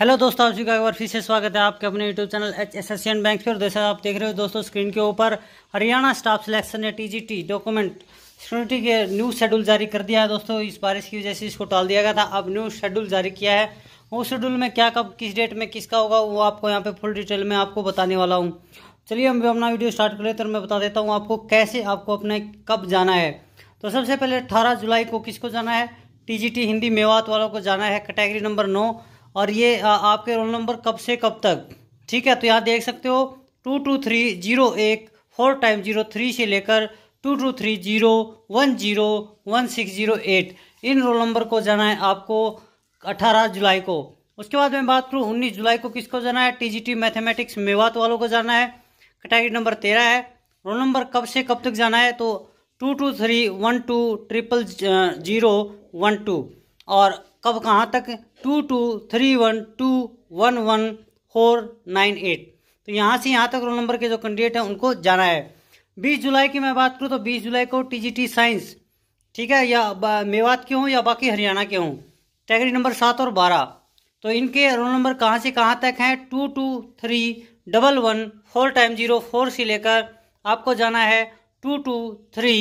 hello दोस्तों आप सभी का एक बार फिर से स्वागत है आपके अपने YouTube channel H S S N bank पर जैसा आप देख रहे हो दोस्तों स्क्रीन के ऊपर हरियाणा स्टाफ सिलेक्शन ने टीजीटी डॉक्यूमेंट सिक्योरिटी के न्यू शेड्यूल जारी कर दिया है दोस्तों इस बारिश की वजह से इसको टाल दिया गया था अब न्यू शेड्यूल जारी किया है उस शेड्यूल में क्या कब किस डेट में किसका होगा वो आपको यहाँ पर फुल डिटेल में आपको बताने वाला हूँ चलिए हम अपना वीडियो स्टार्ट कर लेते हैं मैं बता देता हूँ आपको कैसे आपको अपने कब जाना है तो सबसे पहले अठारह जुलाई को किसको जाना है टी हिंदी मेवात वालों को जाना है कैटेगरी नंबर नौ और ये आपके रोल नंबर कब से कब तक ठीक है तो यहाँ देख सकते हो टू टू थ्री जीरो एक फोर टाइम जीरो थ्री से लेकर two two three zero one zero one six zero eight इन रोल नंबर को जाना है आपको अठारह जुलाई को उसके बाद मैं बात करूँ उन्नीस जुलाई को किसको जाना है टी मैथमेटिक्स मेवात वालों को जाना है कैटेगरी नंबर तेरह है रोल नंबर कब से कब तक जाना है तो two two three one two triple zero one two और कब कहाँ तक two two three one two one one four nine eight तो यहाँ से यहाँ तक रोल नंबर के जो कैंडिडेट हैं उनको जाना है बीस जुलाई की मैं बात करूँ तो बीस जुलाई को टी जी साइंस ठीक है या मेवात के हों या बाकी हरियाणा के हों टैगरी नंबर सात और बारह तो इनके रोल नंबर कहाँ से कहाँ तक हैं two two three double one four time zero four से लेकर आपको जाना है two two three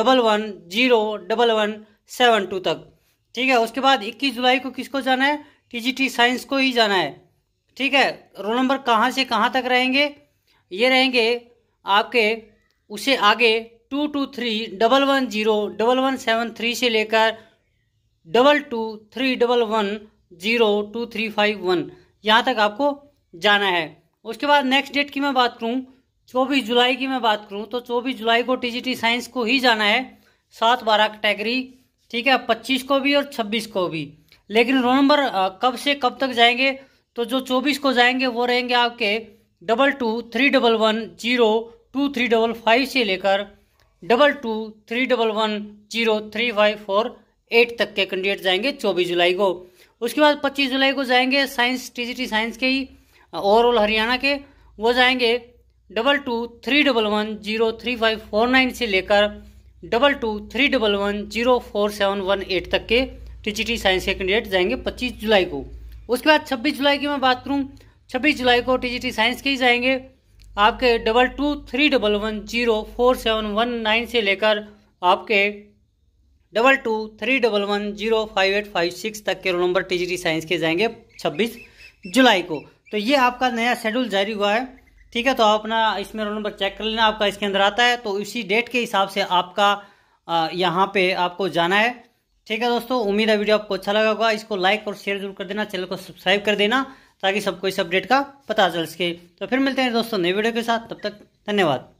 double one zero double one seven two तक ठीक है उसके बाद 21 जुलाई को किसको जाना है टीजीटी साइंस को ही जाना है ठीक है रोल नंबर कहाँ से कहाँ तक रहेंगे ये रहेंगे आपके उसे आगे two two three double one zero double one seven three से लेकर double two three double one zero two three five one यहाँ तक आपको जाना है उसके बाद नेक्स्ट डेट की मैं बात करूँ चौबीस जुलाई की मैं बात करूँ तो चौबीस जुलाई को टीजीटी साइंस को ही जाना है सात बारह कैटेगरी ठीक है पच्चीस को भी और छब्बीस को भी लेकिन रोल नंबर कब से कब तक जाएंगे तो जो चौबीस को जाएंगे वो रहेंगे आपके double two three double one zero two three double five से लेकर double two three double one zero three five four eight तक के कैंडिडेट जाएंगे चौबीस जुलाई को उसके बाद पच्चीस जुलाई को जाएंगे साइंस टीजीटी साइंस के ही ओवरऑल हरियाणा के वो जाएंगे double two three double one zero three five four nine से लेकर double two three double one zero four seven one eight तक के टीजीटी साइंस के कैंडिडेट जाएंगे पच्चीस जुलाई को उसके बाद छब्बीस जुलाई की मैं बात करूँ छब्बीस जुलाई को टीजीटी साइंस के ही जाएंगे आपके double two three double one zero four seven one nine से लेकर आपके double two three double one zero five eight five six तक के रोल नंबर टी साइंस के जाएंगे छब्बीस जुलाई को तो ये आपका नया शेड्यूल जारी हुआ है ठीक है तो आप अपना इसमें रोल नंबर चेक कर लेना आपका इसके अंदर आता है तो इसी डेट के हिसाब से आपका यहाँ पे आपको जाना है ठीक है दोस्तों उम्मीद है वीडियो आपको अच्छा लगा होगा इसको लाइक और शेयर जरूर कर देना चैनल को सब्सक्राइब कर देना ताकि सबको इस अपडेट का पता चल सके तो फिर मिलते हैं दोस्तों नई वीडियो के साथ तब तक धन्यवाद